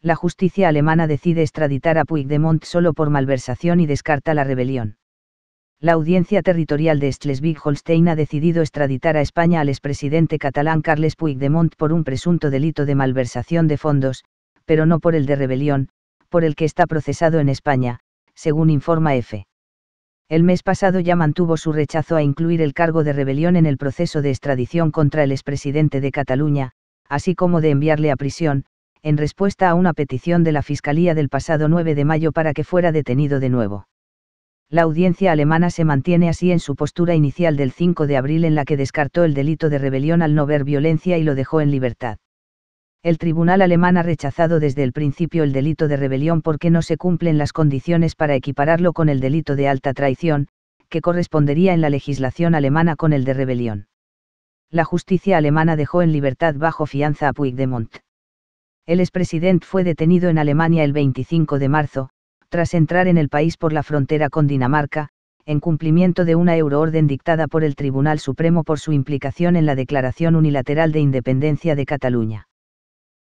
la justicia alemana decide extraditar a Puigdemont solo por malversación y descarta la rebelión. La audiencia territorial de Schleswig-Holstein ha decidido extraditar a España al expresidente catalán Carles Puigdemont por un presunto delito de malversación de fondos, pero no por el de rebelión, por el que está procesado en España, según informa EFE. El mes pasado ya mantuvo su rechazo a incluir el cargo de rebelión en el proceso de extradición contra el expresidente de Cataluña, así como de enviarle a prisión, en respuesta a una petición de la Fiscalía del pasado 9 de mayo para que fuera detenido de nuevo. La audiencia alemana se mantiene así en su postura inicial del 5 de abril en la que descartó el delito de rebelión al no ver violencia y lo dejó en libertad. El tribunal alemán ha rechazado desde el principio el delito de rebelión porque no se cumplen las condiciones para equipararlo con el delito de alta traición, que correspondería en la legislación alemana con el de rebelión. La justicia alemana dejó en libertad bajo fianza a Puigdemont el expresidente fue detenido en Alemania el 25 de marzo, tras entrar en el país por la frontera con Dinamarca, en cumplimiento de una euroorden dictada por el Tribunal Supremo por su implicación en la Declaración Unilateral de Independencia de Cataluña.